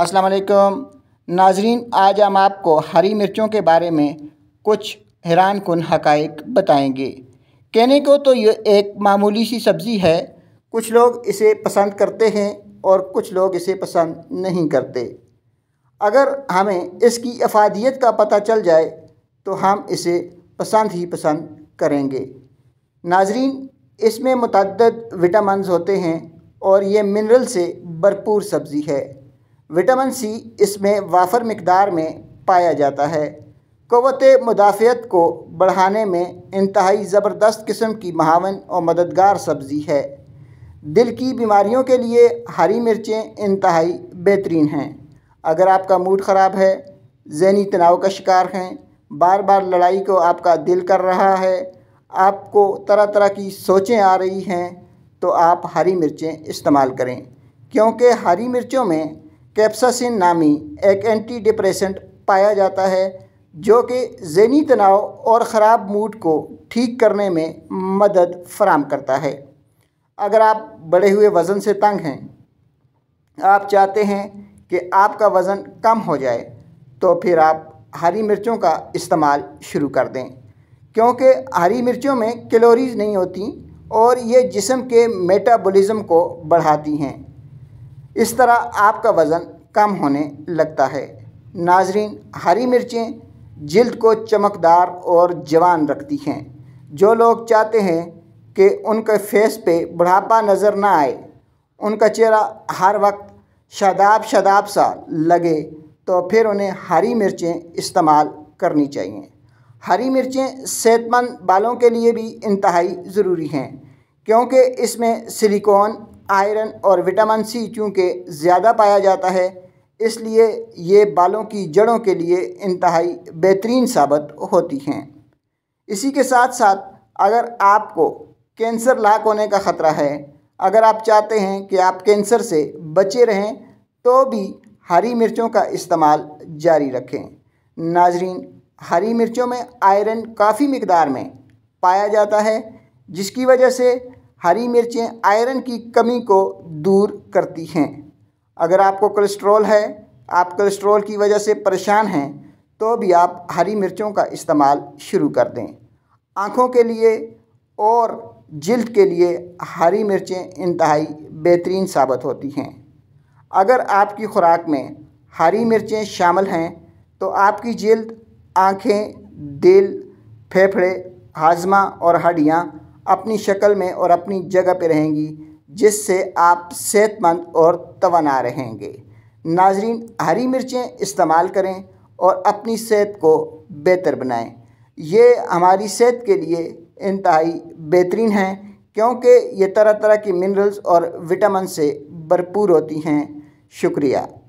अस्सलाम वालेकुम नाजरीन आज हम आपको हरी मिर्चों के बारे में कुछ हैरान कन हक़ बताएँगे कहने को तो ये एक मामूली सी सब्ज़ी है कुछ लोग इसे पसंद करते हैं और कुछ लोग इसे पसंद नहीं करते अगर हमें इसकी अफादियत का पता चल जाए तो हम इसे पसंद ही पसंद करेंगे नाजरीन इसमें मतद विटामिन होते हैं और ये मिनरल से भरपूर सब्ज़ी है विटामिन सी इसमें वाफर मकदार में पाया जाता है क़वत मुदाफ़त को बढ़ाने में इंतहाई ज़बरदस्त किस्म की महावन और मददगार सब्ज़ी है दिल की बीमारियों के लिए हरी मिर्चें इंतहाई बेहतरीन हैं अगर आपका मूड ख़राब है जहनी तनाव का शिकार हैं बार बार लड़ाई को आपका दिल कर रहा है आपको तरह तरह की सोचें आ रही हैं तो आप हरी मिर्चें इस्तेमाल करें क्योंकि हरी मिर्चों में कैप्सासिन नामी एक एंटी डिप्रेशेंट पाया जाता है जो कि जहनी तनाव और ख़राब मूड को ठीक करने में मदद फराम करता है अगर आप बढ़े हुए वज़न से तंग हैं आप चाहते हैं कि आपका वज़न कम हो जाए तो फिर आप हरी मिर्चों का इस्तेमाल शुरू कर दें क्योंकि हरी मिर्चों में कैलोरीज़ नहीं होती और ये जिसम के मेटाबॉलिज़्म को बढ़ाती हैं इस तरह आपका वज़न कम होने लगता है नाजरीन हरी मिर्चें जल्द को चमकदार और जवान रखती हैं जो लोग चाहते हैं कि उनके फेस पे बुढ़ापा नज़र ना आए उनका चेहरा हर वक्त शादाब शादाब सा लगे तो फिर उन्हें हरी मिर्चें इस्तेमाल करनी चाहिए हरी मिर्चें सेहतमंद बालों के लिए भी इंतहाई ज़रूरी हैं क्योंकि इसमें सिलिकॉन आयरन और विटामिन सी चूँकि ज़्यादा पाया जाता है इसलिए ये बालों की जड़ों के लिए इंतहाई बेहतरीन साबित होती हैं इसी के साथ साथ अगर आपको कैंसर लाक होने का ख़तरा है अगर आप चाहते हैं कि आप कैंसर से बचे रहें तो भी हरी मिर्चों का इस्तेमाल जारी रखें नाजरीन हरी मिर्चों में आयरन काफ़ी मकदार में पाया जाता है जिसकी वजह से हरी मिर्चें आयरन की कमी को दूर करती हैं अगर आपको कोलेस्ट्रॉल है आप कोलेस्ट्रॉल की वजह से परेशान हैं तो भी आप हरी मिर्चों का इस्तेमाल शुरू कर दें आँखों के लिए और जल्द के लिए हरी मिर्चें इंतहाई बेहतरीन साबित होती हैं अगर आपकी ख़ुराक में हरी मिर्चें शामिल हैं तो आपकी जल्द आँखें दिल फेफड़े हाजमा और हड्डियाँ अपनी शक्ल में और अपनी जगह पर रहेंगी जिससे आप सेहतमंद और तोना रहेंगे नाजरीन हरी मिर्चें इस्तेमाल करें और अपनी सेहत को बेहतर बनाएं ये हमारी सेहत के लिए इंतहाई बेहतरीन हैं क्योंकि ये तरह तरह की मिनरल्स और विटामिन से भरपूर होती हैं शुक्रिया